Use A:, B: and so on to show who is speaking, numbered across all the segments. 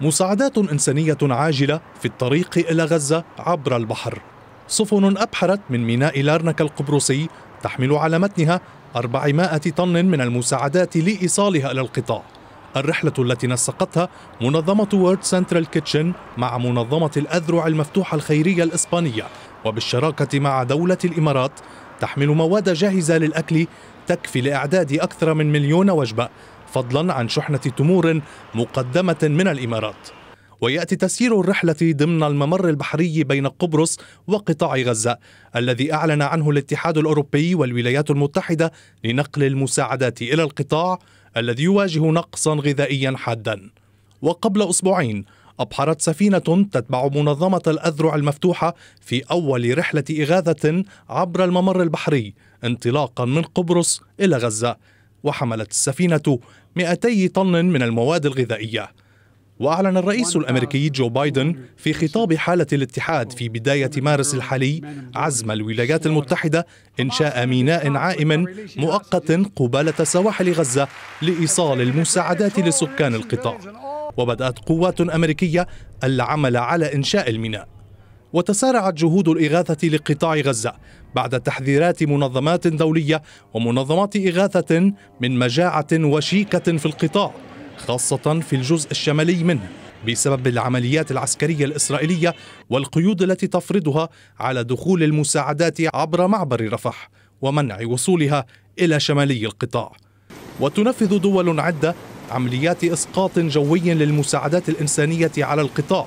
A: مساعدات إنسانية عاجلة في الطريق إلى غزة عبر البحر سفن أبحرت من ميناء لارنك القبرصي تحمل على متنها 400 طن من المساعدات لإيصالها إلى القطاع الرحلة التي نسقتها منظمة وورد سنترال كيتشن مع منظمة الأذرع المفتوحة الخيرية الإسبانية وبالشراكة مع دولة الإمارات تحمل مواد جاهزة للأكل تكفي لإعداد أكثر من مليون وجبة فضلا عن شحنة تمور مقدمة من الإمارات ويأتي تسيير الرحلة ضمن الممر البحري بين قبرص وقطاع غزة الذي أعلن عنه الاتحاد الأوروبي والولايات المتحدة لنقل المساعدات إلى القطاع الذي يواجه نقصا غذائيا حادا وقبل أسبوعين أبحرت سفينة تتبع منظمة الأذرع المفتوحة في أول رحلة إغاثة عبر الممر البحري انطلاقا من قبرص إلى غزة وحملت السفينة 200 طن من المواد الغذائية وأعلن الرئيس الأمريكي جو بايدن في خطاب حالة الاتحاد في بداية مارس الحالي عزم الولايات المتحدة إنشاء ميناء عائم مؤقت قبالة سواحل غزة لإيصال المساعدات لسكان القطاع وبدأت قوات أمريكية العمل على إنشاء الميناء وتسارعت جهود الإغاثة لقطاع غزة بعد تحذيرات منظمات دولية ومنظمات إغاثة من مجاعة وشيكة في القطاع خاصة في الجزء الشمالي منه بسبب العمليات العسكرية الإسرائيلية والقيود التي تفرضها على دخول المساعدات عبر معبر رفح ومنع وصولها إلى شمالي القطاع وتنفذ دول عدة عمليات إسقاط جوي للمساعدات الإنسانية على القطاع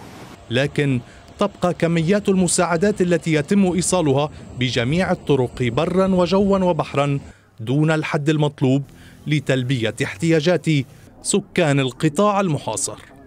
A: لكن تبقى كميات المساعدات التي يتم ايصالها بجميع الطرق برا وجوا وبحرا دون الحد المطلوب لتلبيه احتياجات سكان القطاع المحاصر